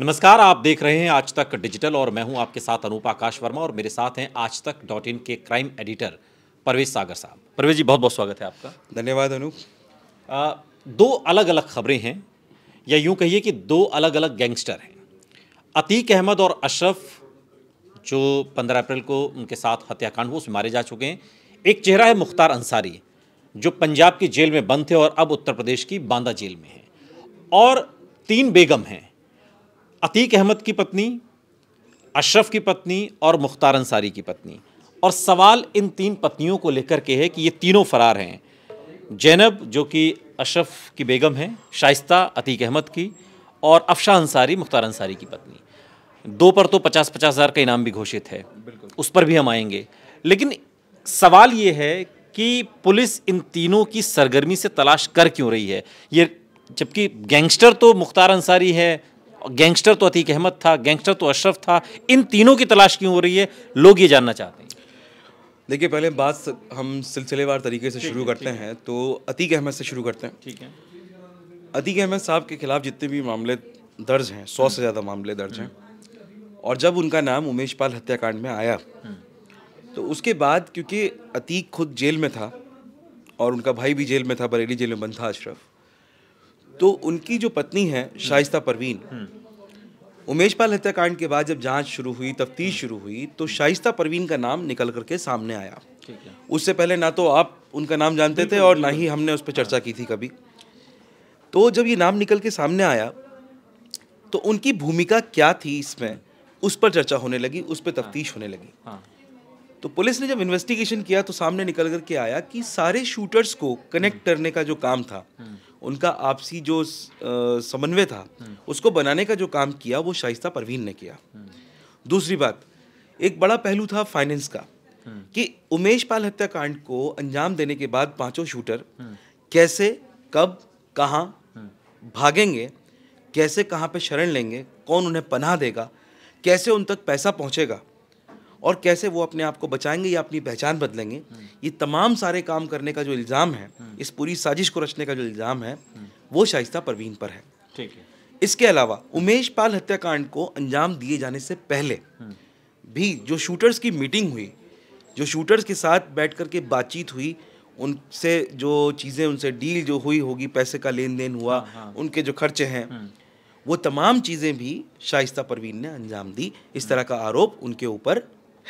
नमस्कार आप देख रहे हैं आज तक डिजिटल और मैं हूं आपके साथ अनूप आकाश वर्मा और मेरे साथ हैं आज तक डॉट इन के क्राइम एडिटर परवेश सागर साहब परवेश जी बहुत बहुत स्वागत है आपका धन्यवाद अनूप दो अलग अलग खबरें हैं या यूं कहिए कि दो अलग अलग गैंगस्टर हैं अतीक अहमद और अशरफ जो 15 अप्रैल को उनके साथ हत्याकांड हुआ उसमें मारे जा चुके हैं एक चेहरा है मुख्तार अंसारी जो पंजाब की जेल में बंद थे और अब उत्तर प्रदेश की बांदा जेल में है और तीन बेगम हैं अतीक अहमद की पत्नी अशरफ की पत्नी और मुख्तार अंसारी की पत्नी और सवाल इन तीन पत्नियों को लेकर के है कि ये तीनों फरार हैं जैनब जो कि अशरफ की बेगम हैं शाइस्ता अतीक अहमद की और अफशा अंसारी मुख्तार अंसारी की पत्नी दो पर तो पचास पचास हज़ार का इनाम भी घोषित है उस पर भी हम आएंगे लेकिन सवाल ये है कि पुलिस इन तीनों की सरगर्मी से तलाश कर क्यों रही है ये जबकि गैंगस्टर तो मुख्तार अंसारी है गैंगस्टर तो अतीक अहमद था गैंगस्टर तो अशरफ था इन तीनों की तलाश क्यों हो रही है लोग ये जानना चाहते हैं देखिए पहले बात हम सिलसिलेवार तरीके से शुरू करते हैं तो अतीक अहमद से शुरू करते हैं ठीक है अतीक अहमद साहब के खिलाफ जितने भी मामले दर्ज हैं सौ से ज़्यादा मामले दर्ज हैं और जब उनका नाम उमेश पाल हत्याकांड में आया तो उसके बाद क्योंकि अतीक खुद जेल में था और उनका भाई भी जेल में था बरेली जेल में बंद था अशरफ तो उनकी जो पत्नी है शाइस्ता परवीन उमेश पाल हत्याकांड के बाद जब जांच शुरू हुई तफ्तीश शुरू हुई तो शाइस्ता परवीन का नाम निकल करके सामने आया उससे पहले ना तो आप उनका नाम जानते थे और ना ही हमने उस पर चर्चा की थी कभी तो जब ये नाम निकल के सामने आया तो उनकी भूमिका क्या थी इसमें उस पर चर्चा होने लगी उस पर तफ्तीश हाँ। होने लगी हाँ। तो पुलिस ने जब इन्वेस्टिगेशन किया तो सामने निकल करके आया कि सारे शूटर्स को कनेक्ट हम्म। करने का जो काम था हम्म। उनका आपसी जो समन्वय था हम्म। उसको बनाने का जो काम किया वो शाइस्ता परवीन ने किया हम्म। दूसरी बात एक बड़ा पहलू था फाइनेंस का हम्म। कि उमेश पाल हत्याकांड को अंजाम देने के बाद पांचों शूटर कैसे कब कहाँ भागेंगे कैसे कहाँ पे शरण लेंगे कौन उन्हें पनाह देगा कैसे उन तक पैसा पहुँचेगा और कैसे वो अपने आप को बचाएंगे या अपनी पहचान बदलेंगे ये तमाम सारे काम करने का जो इल्ज़ाम है इस पूरी साजिश को रचने का जो इल्ज़ाम है वो शाइस्ता परवीन पर है ठीक है इसके अलावा उमेश पाल हत्याकांड को अंजाम दिए जाने से पहले भी जो शूटर्स की मीटिंग हुई जो शूटर्स के साथ बैठ कर के बातचीत हुई उनसे जो चीज़ें उनसे डील जो हुई होगी पैसे का लेन देन हुआ हाँ, हाँ, उनके जो खर्चे हैं हम्म। वो तमाम चीज़ें भी शाइस्ता परवीन ने अंजाम दी इस तरह का आरोप उनके ऊपर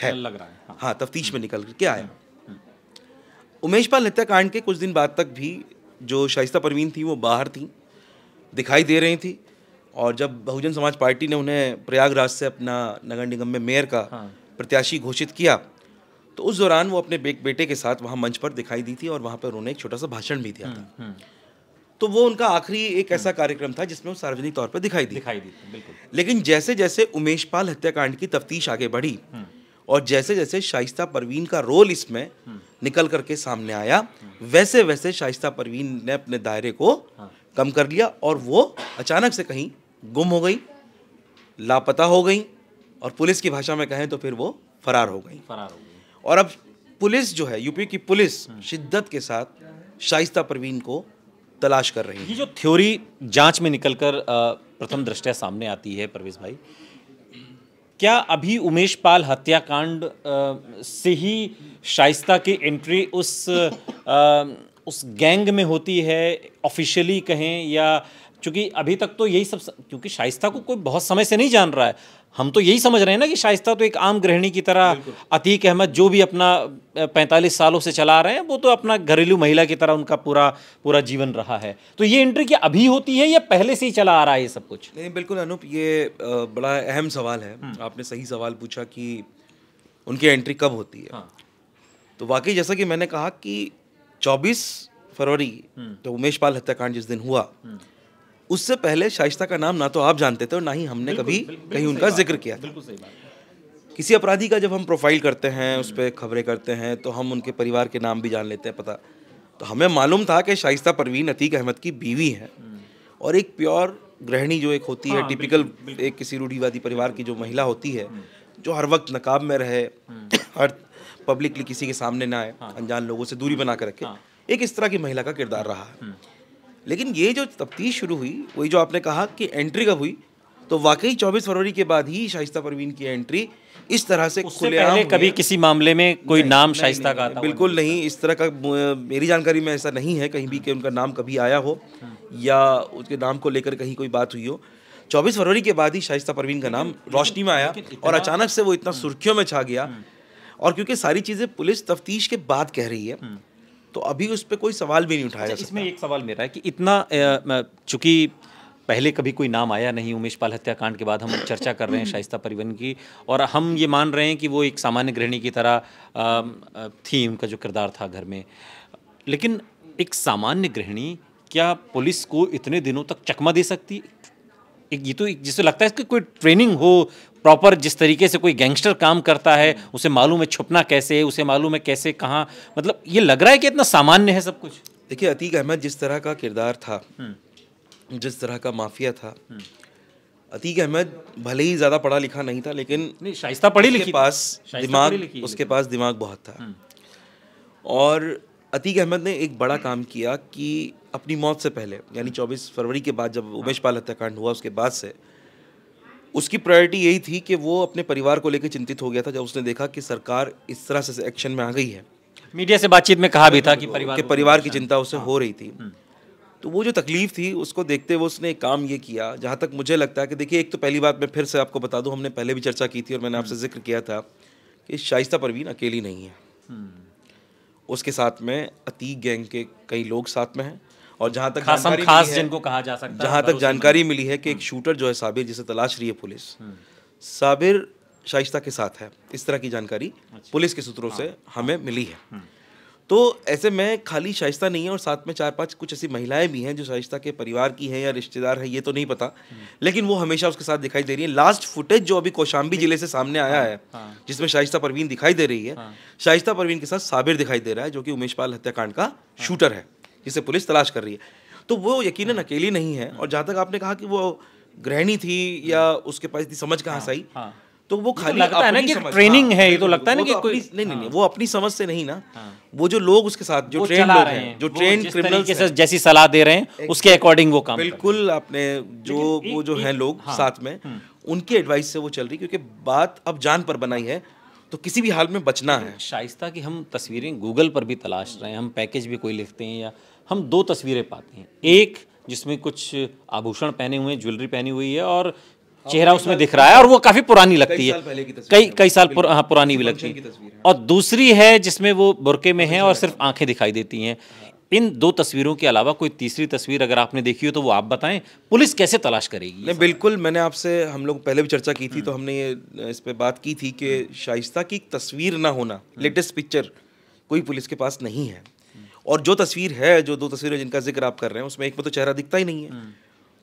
है लग रहा है हाँ, हाँ तफ्तीश में हम्म। निकल के आया हम्म, हम्म। उमेश पाल हत्याकांड के कुछ दिन बाद तक भी जो शाइस्ता परवीन थी वो बाहर थी दिखाई दे रही थी और जब बहुजन समाज पार्टी ने उन्हें प्रयागराज से अपना नगर निगम में मेयर का हाँ। प्रत्याशी घोषित किया तो उस दौरान वो अपने बेटे के साथ वहाँ मंच पर दिखाई दी थी और वहाँ पर उन्होंने एक छोटा सा भाषण भी दिया था तो वो उनका आखिरी एक ऐसा कार्यक्रम था जिसमें वो सार्वजनिक तौर पर दिखाई दी दिखाई दी बिल्कुल लेकिन जैसे जैसे उमेश पाल हत्याकांड की तफ्तीश आगे बढ़ी और जैसे जैसे शाइस्ता परवीन का रोल इसमें निकल करके सामने आया वैसे वैसे शाइस्ता परवीन ने अपने दायरे को हाँ। कम कर लिया और वो अचानक से कहीं गुम हो गई लापता हो गई और पुलिस की भाषा में कहें तो फिर वो फरार हो गई फरार हो गई और अब पुलिस जो है यूपी की पुलिस हाँ। शिद्दत के साथ शाइस्ता परवीन को तलाश कर रही है ये जो थ्योरी जांच में निकलकर प्रथम दृष्टया सामने आती है परवेज भाई क्या अभी उमेश पाल हत्याकांड से ही शाइस्ता की एंट्री उस आ, उस गैंग में होती है ऑफिशियली कहें या क्योंकि अभी तक तो यही सब क्योंकि शाइस्ता को कोई बहुत समय से नहीं जान रहा है हम तो यही समझ रहे हैं ना कि शाइस्ता तो एक आम गृहिणी की तरह अतीक अहमद जो भी अपना 45 सालों से चला रहे हैं वो तो अपना घरेलू महिला की तरह उनका पूरा पूरा जीवन रहा है तो ये एंट्री क्या अभी होती है या पहले से ही चला आ रहा है ये सब कुछ नहीं बिल्कुल अनूप ये बड़ा अहम सवाल है हम्म। आपने सही सवाल पूछा कि उनकी एंट्री कब होती है हाँ। तो वाकई जैसा कि मैंने कहा कि चौबीस फरवरी हम्म। तो उमेश पाल हत्याकांड जिस दिन हुआ हम्म। उससे पहले शाइस्ता का नाम ना तो आप जानते थे और ना ही हमने कभी कहीं उनका जिक्र किया था किसी अपराधी का जब हम प्रोफाइल करते हैं उस पर खबरें करते हैं तो हम उनके परिवार के नाम भी जान लेते हैं पता तो हमें मालूम था कि शाइस्ता परवीन अतीक अहमद की बीवी है हम्म। और एक प्योर गृहिणी जो एक होती है टिपिकल हाँ, एक किसी रूढ़ीवादी परिवार की जो महिला होती है हम्म। जो हर वक्त नकाब में रहे हम्म। हर पब्लिकली किसी के सामने ना आए हाँ, हाँ। अनजान लोगों से दूरी बना कर रखे एक इस तरह की महिला का किरदार रहा है लेकिन ये जो तफ्तीश शुरू हुई वही जो आपने कहा कि एंट्री कब हुई तो वाकई 24 फरवरी के बाद ही शाइस्ता परवीन की एंट्री इस तरह से खुलेआम कभी किसी मामले में कोई नाम शाइस्ता का बिल्कुल नहीं इस तरह का मेरी जानकारी में ऐसा नहीं है कहीं भी कि उनका नाम कभी आया हो या उसके नाम को लेकर कहीं कोई बात हुई हो 24 फरवरी के बाद ही शाइस्ता परवीन का नाम रोशनी में आया और अचानक से वो इतना हम्म। सुर्खियों में छा गया हम्म। और क्योंकि सारी चीज़ें पुलिस तफ्तीश के बाद कह रही है हम्म। तो अभी उस पर कोई सवाल भी नहीं उठाया अच्छा, इसमें एक सवाल मेरा है कि इतना चूंकि पहले कभी कोई नाम आया नहीं उमेश पाल हत्याकांड के बाद हम चर्चा कर रहे हैं शाइस्ता परिवहन की और हम ये मान रहे हैं कि वो एक सामान्य गृहिणी की तरह थी उनका जो किरदार था घर में लेकिन एक सामान्य गृहिणी क्या पुलिस को इतने दिनों तक चकमा दे सकती एक ये तो जिससे लगता है इसकी कोई ट्रेनिंग हो प्रॉपर जिस तरीके से कोई गैंगस्टर काम करता है उसे मालूम है छुपना कैसे है उसे मालूम है कैसे कहाँ मतलब ये लग रहा है कि इतना सामान्य है सब कुछ देखिए अतीक अहमद जिस तरह का किरदार था हम्म। जिस तरह का माफिया था हम्म। अतीक अहमद भले ही ज़्यादा पढ़ा लिखा नहीं था लेकिन नहीं शाइस्ता पढ़ी लिखी पास दिमाग उसके पास दिमाग बहुत था हम्म। और अतीक अहमद ने एक बड़ा काम किया कि अपनी मौत से पहले यानी 24 फरवरी के बाद जब उमेश हाँ। पाल हत्याकांड हुआ उसके बाद से उसकी प्रायोरिटी यही थी कि वो अपने परिवार को लेकर चिंतित हो गया था जब उसने देखा कि सरकार इस तरह से एक्शन में आ गई है मीडिया से बातचीत में कहा भी था कि परिवार के परिवार की चिंता उसे हो हाँ। रही थी हम्म। तो वो जो तकलीफ थी उसको देखते हुए उसने एक काम ये किया जहाँ तक मुझे लगता है कि देखिए एक तो पहली बात मैं फिर से आपको बता दूँ हमने पहले भी चर्चा की थी और मैंने आपसे हम्म। जिक्र किया था कि शाइस्ता परवीन अकेली नहीं है हम्म। उसके साथ में अतीक गैंग के कई लोग साथ में हैं और जहाँ तक खास खास जिनको कहा जा सकता जहां तक जानकारी मिली है कि एक हम्म। शूटर जो है साबिर जिसे तलाश रही है पुलिस हम्म। साबिर शाइस्ता के साथ है इस तरह की जानकारी अच्छा। पुलिस के सूत्रों हाँ। से हमें हाँ। मिली है हम्म। तो ऐसे में खाली शाइस्ता नहीं है और साथ में चार पांच कुछ ऐसी महिलाएं भी हैं जो शाइस्ता के परिवार की हैं या रिश्तेदार हैं ये तो नहीं पता लेकिन वो हमेशा उसके साथ दिखाई दे रही है लास्ट फुटेज जो अभी कौशाम्बी जिले से सामने आया हाँ। है जिसमें शाइस्ता परवीन दिखाई दे रही है शाइस्ता परवीन के साथ साबिर दिखाई दे रहा है जो कि उमेश पाल हत्याकांड का शूटर है जिसे पुलिस तलाश कर रही है तो वो यकीन हाँ। अकेली नहीं है और जहाँ तक आपने कहा कि वो गृहिणी थी या हाँ। उसके पास इतनी समझ कहाँ हाँ, सही तो वो तो खाली तो लगता है ना कि ट्रेनिंग है ये तो लगता है ना कि तो कोई नहीं नहीं वो अपनी समझ से नहीं ना वो जो लोग उसके साथ जो ट्रेन लोग हैं जो ट्रेन क्रिमिनल के साथ जैसी सलाह दे रहे हैं उसके अकॉर्डिंग वो काम बिल्कुल आपने जो वो जो हैं लोग साथ में हम्म। उनकी एडवाइस से वो चल रही क्योंकि बात अब जान पर बनाई है तो किसी भी हाल में बचना है शाइस्ता की हम तस्वीरें गूगल पर भी तलाश रहे हैं हम पैकेज भी कोई लिखते हैं या हम दो तस्वीरें पाते हैं एक जिसमें कुछ आभूषण पहने हुए ज्वेलरी पहनी हुई है और हाँ, चेहरा उसमें दिख रहा है और वो काफी पुरानी लगती है कई कई साल पुर, हाँ, पुरानी भी लगती है और दूसरी है जिसमें वो बुरके में है और सिर्फ आंखें दिखाई देती हैं इन दो तस्वीरों के अलावा कोई तीसरी तस्वीर अगर आपने देखी हो तो वो आप बताएं पुलिस कैसे तलाश करेगी नहीं बिल्कुल मैंने आपसे हम लोग पहले भी चर्चा की थी हम्म। तो हमने ये इस पर बात की थी कि हम्म। शाइस्ता की तस्वीर ना होना हम्म। लेटेस्ट पिक्चर कोई पुलिस के पास नहीं है और जो तस्वीर है जो दो तस्वीरें जिनका जिक्र आप कर रहे हैं उसमें एक में तो चेहरा दिखता ही नहीं है हम्म।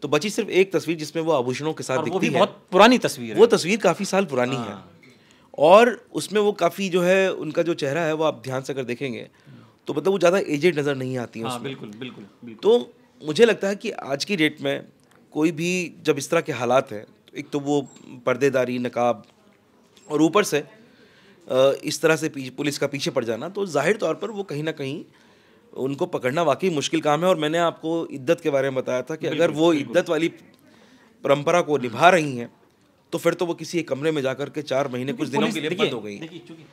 तो बची सिर्फ एक तस्वीर जिसमें वो आभूषणों के साथ दिखती है बहुत पुरानी तस्वीर वो तस्वीर काफ़ी साल पुरानी है हाँ। और उसमें वो काफ़ी जो है उनका जो चेहरा है वो आप ध्यान से अगर देखेंगे तो मतलब वो ज़्यादा एजेड नज़र नहीं आती है हाँ, बिल्कुल बिल्कुल तो मुझे लगता है कि आज की डेट में कोई भी जब इस तरह के हालात हैं तो एक तो वो पर्देदारी नकाब और ऊपर से इस तरह से पुलिस का पीछे पड़ जाना तो जाहिर तौर पर वो कहीं ना कहीं उनको पकड़ना वाकई मुश्किल काम है और मैंने आपको इद्दत के बारे में बताया था कि अगर वो इद्दत वाली परंपरा को निभा रही हैं तो फिर तो वो किसी एक कमरे में जाकर के चार महीने कुछ दिनों के लिए बंद हो गई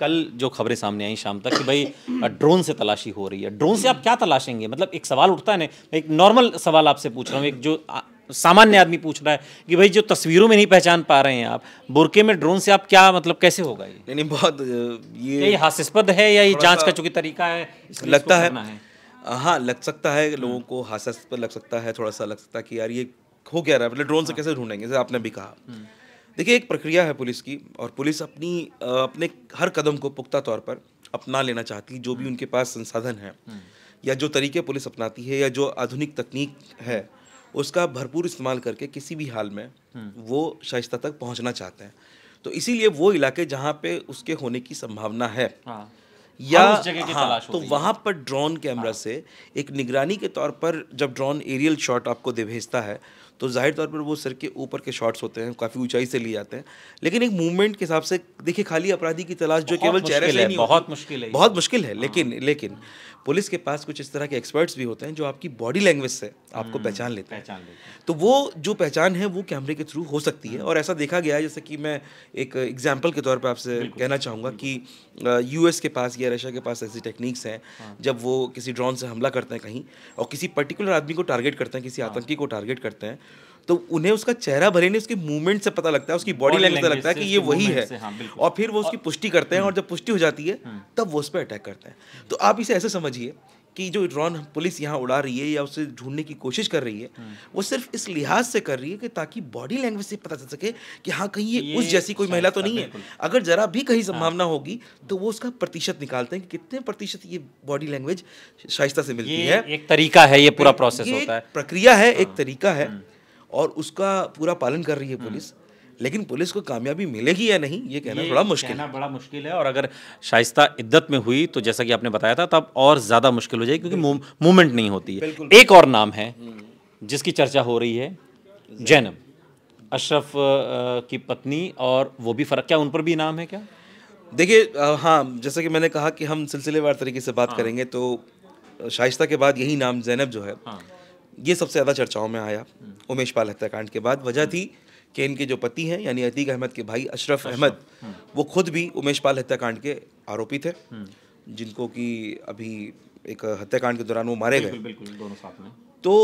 कल जो खबरें सामने आई शाम तक कि भाई ड्रोन से तलाशी हो रही है ड्रोन से आप क्या तलाशेंगे मतलब एक सवाल उठता है ना एक नॉर्मल सवाल आपसे पूछ रहा हूँ एक जो सामान्य आदमी पूछ रहा है कि भाई जो तस्वीरों में नहीं पहचान पा रहे हैं आप बुरके में ड्रोन से आप क्या मतलब कैसे होगा ये नहीं बहुत ये, हास्यास्पद है या ये जांच का चूंकि तरीका है लगता है हाँ लग सकता है हम्म। लोगों को हादसा पर लग सकता है थोड़ा सा लग सकता है कि यार ये हो क्या रहा है मतलब ड्रोन से हाँ। कैसे ढूंढेंगे जैसे आपने भी कहा हम्म। देखिए एक प्रक्रिया है पुलिस की और पुलिस अपनी अपने हर कदम को पुख्ता तौर पर अपना लेना चाहती है जो भी हम्म। उनके पास संसाधन है या जो तरीके पुलिस अपनाती है या जो आधुनिक तकनीक है उसका भरपूर इस्तेमाल करके किसी भी हाल में वो शाइस्ता तक पहुंचना चाहते हैं तो इसीलिए वो इलाके जहाँ पे उसके होने की संभावना है हाँ। या उस जगह हाँ, तो वहाँ पर ड्रोन कैमरा हाँ। से एक निगरानी के तौर पर जब ड्रोन एरियल शॉट आपको दे भेजता है तो जाहिर तौर पर वो सर के ऊपर के शॉट्स होते हैं काफ़ी ऊंचाई से लिए जाते हैं लेकिन एक मूवमेंट के हिसाब से देखिए खाली अपराधी की तलाश जो केवल चेहरे से नहीं बहुत मुश्किल है बहुत मुश्किल है हाँ। लेकिन लेकिन पुलिस के पास कुछ इस तरह के एक्सपर्ट्स भी होते हैं जो आपकी बॉडी लैंग्वेज से आपको हम्म, पहचान लेते हैं तो वो जो पहचान है वो कैमरे के थ्रू हो सकती है हाँ। और ऐसा देखा गया है जैसे कि मैं एक एग्जाम्पल के तौर पर आपसे कहना चाहूँगा कि यूएस के पास या रशिया के पास ऐसी टेक्निक्स हैं हाँ। जब वो किसी ड्रोन से हमला करते हैं कहीं और किसी पर्टिकुलर आदमी को टारगेट करते हैं किसी आतंकी को टारगेट करते हैं तो उन्हें उसका चेहरा भरे नहीं उसके मूवमेंट से पता लगता है उसकी बॉडी लैंग्वेज से लगता है कि ये वही है हाँ, और फिर वो उसकी पुष्टि करते हैं और जब पुष्टि हो जाती है हम्म। तब वो उस पर अटैक करते हैं तो आप इसे ऐसे समझिए कि जो ड्रोन पुलिस यहाँ उड़ा रही है या उसे ढूंढने की कोशिश कर रही है हम्म। वो सिर्फ इस लिहाज से कर रही है कि ताकि बॉडी लैंग्वेज से पता चल सके कि हाँ कहीं ये, ये उस जैसी कोई महिला तो नहीं हाँ, है अगर जरा भी कहीं हाँ। संभावना हाँ। होगी तो वो उसका प्रतिशत निकालते हैं कि कितने प्रतिशत ये बॉडी लैंग्वेज शाइस्ता से मिलती है एक तरीका है ये पूरा प्रोसेस होता है प्रक्रिया है एक हाँ। तरीका है हम्म। और उसका पूरा पालन कर रही है हम्म। पुलिस लेकिन पुलिस को कामयाबी मिलेगी या नहीं ये कहना ये मुश्किल है बड़ा मुश्किल है और अगर शाइस्ता इद्दत में हुई तो जैसा कि आपने बताया था तब और ज़्यादा मुश्किल हो जाएगी क्योंकि मूवमेंट नहीं होती है एक और नाम है हम्म। जिसकी चर्चा हो रही है जैनब अशरफ की पत्नी और वो भी फ़र्क क्या उन पर भी नाम है क्या देखिए हाँ जैसा कि मैंने कहा कि हम सिलसिलेवार तरीके से बात हाँ। करेंगे तो शाइस्ता के बाद यही नाम जैनब जो है हाँ। ये सबसे ज़्यादा चर्चाओं में आया उमेश पाल हत्याकांड के बाद वजह थी कि इनके जो पति हैं यानी अतीक अहमद के भाई अशरफ अहमद हम्म। वो खुद भी उमेश पाल हत्याकांड के आरोपी थे हम्म। जिनको कि अभी एक हत्याकांड के दौरान वो मारे गए तो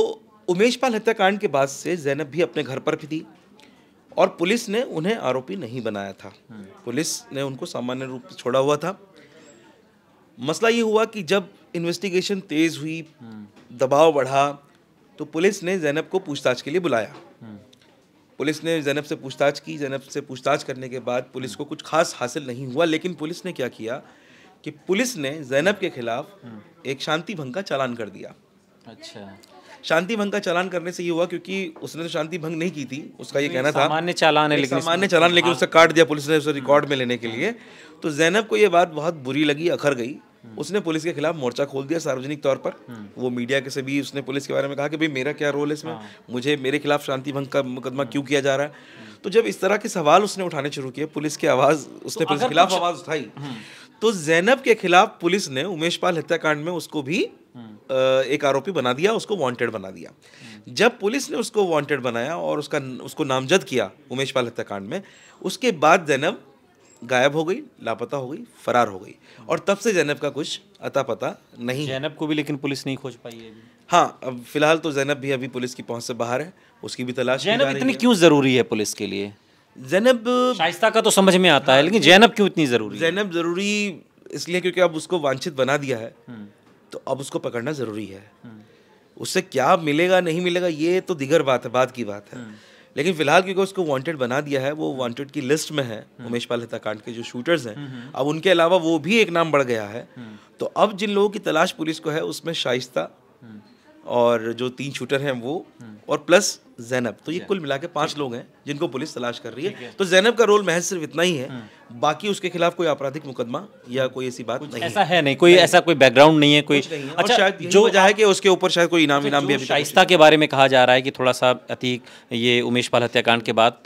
उमेश पाल हत्याकांड के बाद से जैनब भी अपने घर पर भी थी और पुलिस ने उन्हें आरोपी नहीं बनाया था हम्म। पुलिस ने उनको सामान्य रूप से छोड़ा हुआ था मसला ये हुआ कि जब इन्वेस्टिगेशन तेज़ हुई दबाव बढ़ा तो पुलिस ने जैनब को पूछताछ के लिए बुलाया हम्म। पुलिस ने जैनब से पूछताछ की जैनब से पूछताछ करने के बाद पुलिस हम्म। को कुछ खास हासिल नहीं हुआ लेकिन पुलिस ने क्या किया कि पुलिस ने जैनब के खिलाफ हम्म। एक शांति भंग का चालान कर दिया अच्छा शांति भंग का चालान करने से ये हुआ क्योंकि उसने तो शांति भंग नहीं की थी उसका ये कहना था सामान्य चालान है लेकिन सामान्य चालान लेकिन हाँ। उसे काट दिया पुलिस ने उसे रिकॉर्ड में लेने के लिए तो जैनब को ये बात बहुत बुरी लगी अखर गई उसने पुलिस के खिलाफ मोर्चा खोल दिया सार्वजनिक तौर पर हम्म। वो मीडिया के से भी उसने पुलिस के बारे में कहा कि भाई मेरा क्या रोल है इसमें हाँ। मुझे मेरे खिलाफ शांति भंग का मुकदमा क्यों किया जा रहा है तो जब इस तरह के सवाल उसने उठाने शुरू किए पुलिस की आवाज़ उसने तो पुलिस के खिलाफ आवाज़ उठाई हम्म। तो जैनब के खिलाफ पुलिस ने उमेश पाल हत्याकांड में उसको भी हम्म। एक आरोपी बना दिया उसको वांटेड बना दिया जब पुलिस ने उसको वांटेड बनाया और उसका उसको नामजद किया उमेश पाल हत्याकांड में उसके बाद जैनब गायब हो गई लापता हो गई फरार हो गई और तब से जैनब का कुछ अता पता नहीं जैनब को भी लेकिन पुलिस नहीं खोज पाई है हाँ अब फिलहाल तो जैनब भी अभी पुलिस की पहुंच से बाहर है उसकी भी तलाश जैनब इतनी क्यों ज़रूरी है पुलिस के लिए जैनब शाइस्ता का तो समझ में आता हाँ, है लेकिन जैनब क्यों इतनी ज़रूरी जैनब ज़रूरी इसलिए क्योंकि अब उसको वांछित बना दिया है हम्म। तो अब उसको पकड़ना ज़रूरी है हम्म। उससे क्या मिलेगा नहीं मिलेगा ये तो दिगर बात है बाद की बात है हम्म। लेकिन फिलहाल क्योंकि उसको वांटेड बना दिया है वो वांटेड की लिस्ट में है हम्म। उमेश पाल हत्याकांड के जो शूटर्स हैं हम्म, हम्म। अब उनके अलावा वो भी एक नाम बढ़ गया है तो अब जिन लोगों की तलाश पुलिस को है उसमें शाइस्ता और जो तीन शूटर हैं वो हम्म। और प्लस जैनब तो ये कुल मिला के पाँच लोग हैं जिनको पुलिस तलाश कर रही है, है। तो जैनब का रोल महज सिर्फ इतना ही है हम्म। बाकी उसके खिलाफ कोई आपराधिक मुकदमा या कोई ऐसी बात नहीं ऐसा है नहीं कोई ऐसा कोई बैकग्राउंड नहीं है कोई अच्छा शायद जो वजह है कि उसके ऊपर शायद कोई इनाम अच्छा, इनाम भी शाइस्ता के बारे में कहा जा रहा है कि थोड़ा सा अतीक ये उमेश पाल हत्याकांड के बाद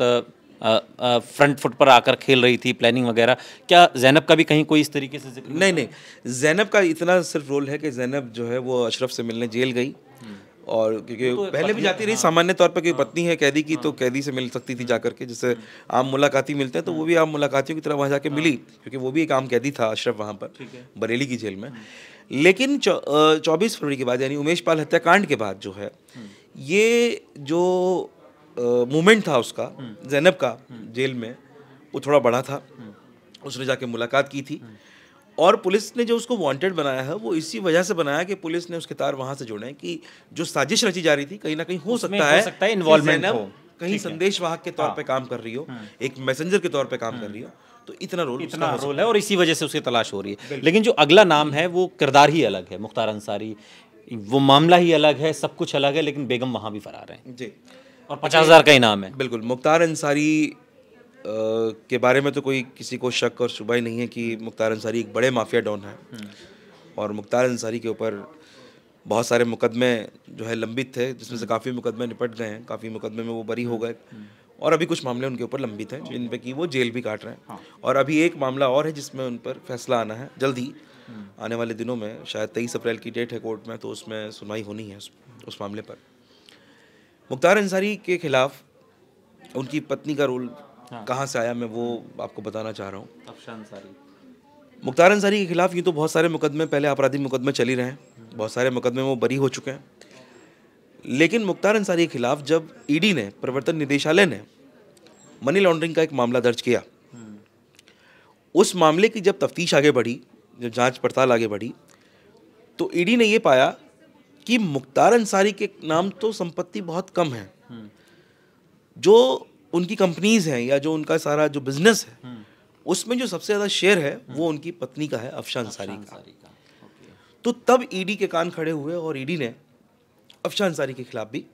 फ्रंट फुट पर आकर खेल रही थी प्लानिंग वगैरह क्या जैनब का भी कहीं कोई इस तरीके से जिक्र नहीं नहीं जैनब का इतना सिर्फ रोल है कि जैनब जो है वो अशरफ से मिलने जेल गई और क्योंकि तो पहले भी जाती रही हाँ। सामान्य तौर पर कोई हाँ। पत्नी है कैदी की तो हाँ। कैदी से मिल सकती थी जा करके जिससे आम मुलाकाती मिलते हैं तो वो भी आम मुलाकातियों की तरह वहाँ जाके मिली क्योंकि वो भी एक आम कैदी था अशरफ वहाँ पर बरेली की जेल में लेकिन चौबीस फरवरी के बाद यानी उमेश पाल हत्याकांड के बाद जो है ये जो मूवमेंट था उसका जैनब का जेल में वो थोड़ा बड़ा था उसने जाके मुलाकात की थी और पुलिस ने जो उसको वांटेड बनाया है वो इसी वजह से बनाया कि पुलिस ने उसके तार वहां से जोड़े कि जो साजिश रची जा रही थी कहीं ना कहीं हो सकता है इन्वॉल्वमेंट हो कहीं संदेश वाहक के तौर हाँ। पर काम कर रही हो हाँ। एक मैसेंजर के तौर पर काम कर हाँ। रही हो तो इतना रोल इतना रोल है और इसी वजह से उसकी तलाश हो रही है लेकिन जो अगला नाम है वो किरदार ही अलग है मुख्तार अंसारी वो मामला ही अलग है सब कुछ अलग है लेकिन बेगम वहाँ भी फरार है जी और पचास हज़ार का इनाम है बिल्कुल मुख्तार अंसारी के बारे में तो कोई किसी को शक और शुभ नहीं है कि मुख्तार अंसारी एक बड़े माफिया डॉन है हम्म। और मुख्तार अंसारी के ऊपर बहुत सारे मुकदमे जो है लंबित थे जिसमें से काफ़ी मुकदमे निपट गए हैं काफ़ी मुकदमे में वो बरी हो गए हम्म। और अभी कुछ मामले उनके ऊपर लंबित हैं जिन पे कि वो जेल भी काट रहे हैं हाँ। और अभी एक मामला और है जिसमें उन पर फैसला आना है जल्दी हम्म। आने वाले दिनों में शायद तेईस अप्रैल की डेट है कोर्ट में तो उसमें सुनवाई होनी है उस मामले पर मुख्तार अंसारी के खिलाफ उनकी पत्नी का रोल हाँ। कहाँ से आया मैं वो आपको बताना चाह रहा हूँ मुख्तार अंसारी के खिलाफ यूँ तो बहुत सारे मुकदमे पहले आपराधिक मुकदमे चल ही रहे हैं बहुत सारे मुकदमे वो बरी हो चुके हैं लेकिन मुख्तार अंसारी के खिलाफ जब ईडी ने प्रवर्तन निदेशालय ने मनी लॉन्ड्रिंग का एक मामला दर्ज किया उस मामले की जब तफ्तीश आगे बढ़ी जब जांच पड़ताल आगे बढ़ी तो ईडी ने यह पाया कि मुख्तार अंसारी के नाम तो संपत्ति बहुत कम है हम्म। जो उनकी कंपनीज हैं या जो उनका सारा जो बिजनेस है हम्म। उसमें जो सबसे ज़्यादा शेयर है हम्म। वो उनकी पत्नी का है अफशा अंसारी का, तो तब ईडी e के कान खड़े हुए और ईडी e ने अफशा अंसारी के खिलाफ भी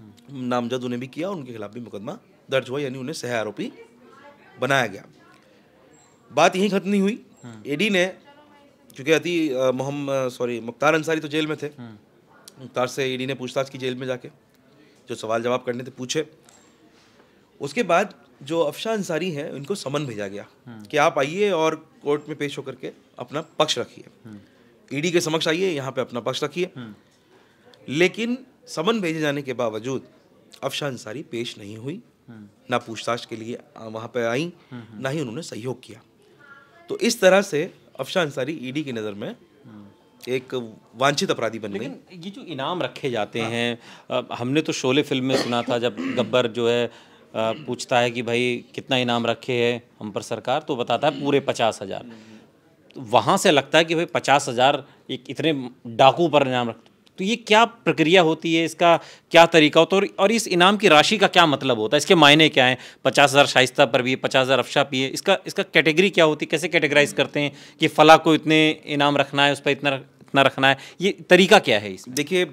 हम्म। नामजद उन्हें भी किया और उनके खिलाफ भी मुकदमा दर्ज हुआ यानी उन्हें सह आरोपी बनाया गया बात यहीं खत्म नहीं हुई ईडी e ने क्योंकि अति मोहम्मद सॉरी मुख्तार अंसारी तो जेल में थे मुख्तार से ईडी ने पूछताछ की जेल में जाके जो सवाल जवाब करने थे पूछे उसके बाद जो अफशा अंसारी हैं उनको समन भेजा गया हम्म। कि आप आइए और कोर्ट में पेश होकर के अपना पक्ष रखिए हम्म। ईडी के समक्ष आइए यहाँ पे अपना पक्ष रखिए हम्म। लेकिन समन भेजे जाने के बावजूद अफशा अंसारी पेश नहीं हुई ना पूछताछ के लिए वहाँ पे आई ना ही उन्होंने सहयोग किया तो इस तरह से अफशा अंसारी ईडी की नज़र में एक वांछित अपराधी बन लेकिन ये जो इनाम रखे जाते हाँ। हैं हमने तो शोले फिल्म में सुना था जब गब्बर जो है पूछता है कि भाई कितना इनाम रखे है हम पर सरकार तो बताता है पूरे पचास हज़ार तो वहाँ से लगता है कि भाई पचास हज़ार एक इतने डाकू पर इनाम रख तो ये क्या प्रक्रिया होती है इसका क्या तरीका होता है और इस इनाम की राशि का क्या मतलब होता है इसके मायने क्या हैं पचास हज़ार शाइस्ता पर भी पचास हज़ार अफशा भी है इसका इसका कैटेगरी क्या होती है कैसे कैटेगराइज करते हैं कि फ़ला को इतने इनाम रखना है उस पर इतना कितना रखना है ये तरीका क्या है इसमें देखिए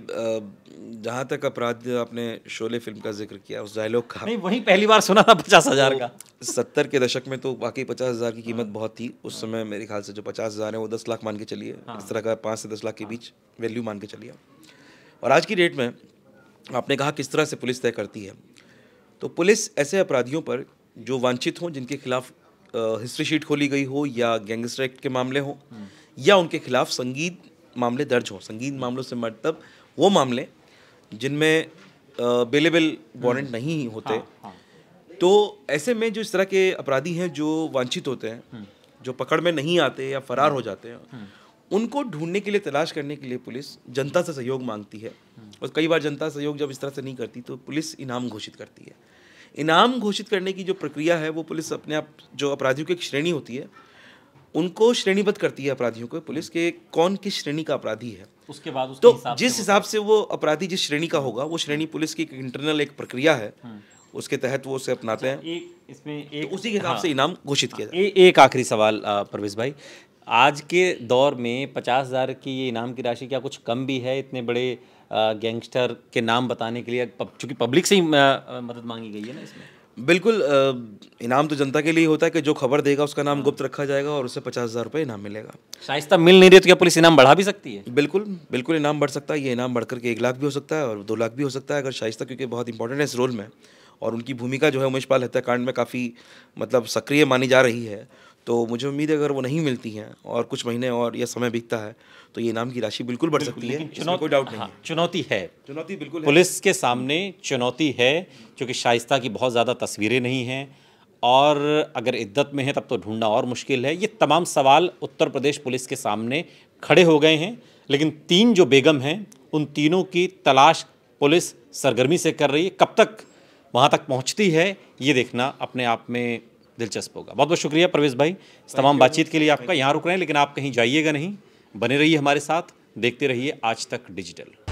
जहाँ तक अपराध आपने शोले फिल्म का जिक्र किया उस डायलॉग का नहीं वही पहली बार सुना था पचास हज़ार का तो सत्तर के दशक में तो वाकई पचास हज़ार की कीमत हाँ। बहुत थी उस समय मेरे ख्याल से जो पचास हज़ार है वो दस लाख मान के चलिए हाँ। इस तरह का पाँच से दस लाख के बीच वैल्यू मान के चलिए और आज की डेट में आपने कहा किस तरह से पुलिस तय करती है तो पुलिस ऐसे अपराधियों पर जो वांछित हों जिनके खिलाफ हिस्ट्री शीट खोली गई हो या गैंगस्टर एक्ट के मामले हों हम्म। या उनके खिलाफ संगीत मामले दर्ज हों संगीन मामलों से मतलब वो मामले जिनमें अवेलेबल वारंट हम्म। नहीं होते हाँ, हाँ. तो ऐसे में जो इस तरह के अपराधी हैं जो वांछित होते हैं हम्म। जो पकड़ में नहीं आते या फरार हो हम्म। जाते हैं उनको ढूंढने के लिए तलाश करने के लिए पुलिस जनता से सहयोग मांगती है और कई बार जनता सहयोग जब इस तरह से नहीं करती तो पुलिस इनाम घोषित करती है इनाम घोषित करने की जो प्रक्रिया है वो पुलिस अपने आप जो अपराधियों की एक श्रेणी होती है उनको श्रेणीबद्ध करती है अपराधियों को पुलिस के कौन किस श्रेणी का अपराधी है उसके बाद उसके तो जिस हिसाब से वो अपराधी जिस श्रेणी का होगा वो श्रेणी पुलिस की इंटरनल एक प्रक्रिया है हम्म। उसके तहत वो उसे अपनाते अच्छा, हैं एक इसमें तो एक तो उसी के हिसाब हाँ, से इनाम घोषित किया जाए एक आखिरी सवाल परवेश भाई आज के दौर में पचास हज़ार की ये इनाम की राशि क्या कुछ कम भी है इतने बड़े गैंगस्टर के नाम बताने के लिए चूँकि पब्लिक से ही मदद मांगी गई है ना इसमें बिल्कुल इनाम तो जनता के लिए होता है कि जो खबर देगा उसका नाम गुप्त रखा जाएगा और उसे पचास हज़ार रुपये इनाम मिलेगा शाइस्ता मिल नहीं रही तो क्या पुलिस इनाम बढ़ा भी सकती है बिल्कुल बिल्कुल इनाम बढ़ सकता है ये इनाम बढ़कर के एक लाख भी हो सकता है और दो लाख भी हो सकता है अगर शाइस्ता क्योंकि बहुत इंपॉर्टेंट है इस रोल में और उनकी भूमिका जो है उमेश पाल हत्याकांड में काफ़ी मतलब सक्रिय मानी जा रही है तो मुझे उम्मीद है अगर वो नहीं मिलती हैं और कुछ महीने और या समय बीतता है तो ये इनाम की राशि बिल्कुल बढ़ सकती है चुनौती कोई डाउट नहीं हाँ, चुनौती है चुनौती बिल्कुल पुलिस के सामने चुनौती है क्योंकि शाइस्ता की बहुत ज़्यादा तस्वीरें नहीं हैं और अगर इद्दत में है तब तो ढूंढना और मुश्किल है ये तमाम सवाल उत्तर प्रदेश पुलिस के सामने खड़े हो गए हैं लेकिन तीन जो बेगम हैं उन तीनों की तलाश पुलिस सरगर्मी से कर रही है कब तक वहाँ तक पहुँचती है ये देखना अपने आप में दिलचस्प होगा बहुत बहुत शुक्रिया प्रवेश भाई इस तमाम बातचीत के लिए आपका यहाँ रुक रहे हैं लेकिन आप कहीं जाइएगा नहीं बने रहिए हमारे साथ देखते रहिए आज तक डिजिटल